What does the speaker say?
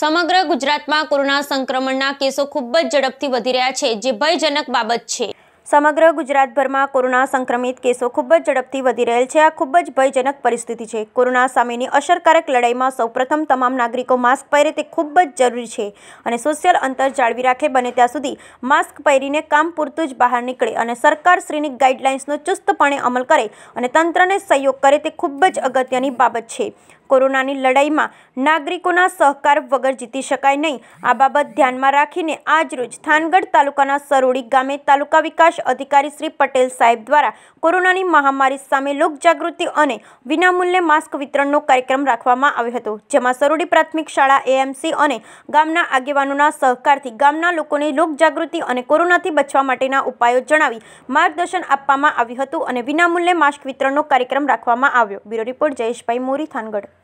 સમગ્ર ગુજરાતમાં કોરોના સંક્રમણના કેસો ખૂબ જ ઝડપથી વધી રહ્યા છે જે ભયજનક બાબત છે સમગ્ર ગુજરાતભરમાં કોરોના સંક્રમિત કેસો ખૂબ જ ઝડપથી વધી રહેલ છે આ ખૂબ જ ભયજનક પરિસ્થિતિ છે કોરોના સામેની અસરકારક લડાઈમાં સૌપ્રથમ તમામ નાગરિકો માસ્ક પહેરે તે ખૂબ જ જરૂરી છે અને સોશિયલ અંતર જાળવી રાખે બને ત્યાં સુધી માસ્ક પહેરીને કામ પૂરતું જ બહાર નીકળે અને સરકારશ્રીની ગાઈડલાઇન્સનો ચુસ્તપણે અમલ કરે અને તંત્રને સહયોગ કરે તે ખૂબ જ અગત્યની બાબત છે કોરોનાની લડાઈમાં નાગરિકોના સહકાર વગર જીતી શકાય નહીં આ બાબત ધ્યાનમાં રાખીને આજરોજ થાનગઢ તાલુકાના સરોડી ગામે તાલુકા વિકાસ અધિકારી શ્રી પટેલ સાહેબ દ્વારા કોરોનાની મહામારી સામે લોકજાગૃતિ અને વિનામૂલ્યે માસ્ક વિતરણનો કાર્યક્રમ રાખવામાં આવ્યો હતો જેમાં સરોડી પ્રાથમિક શાળા એએમસી અને ગામના આગેવાનોના સહકારથી ગામના લોકોને લોકજાગૃતિ અને કોરોનાથી બચવા માટેના ઉપાયો જણાવી માર્ગદર્શન આપવામાં આવ્યું હતું અને વિનામૂલ્યે માસ્ક વિતરણનો કાર્યક્રમ રાખવામાં આવ્યો બ્યુરો રિપોર્ટ જયેશભાઈ મોરી થાનગઢ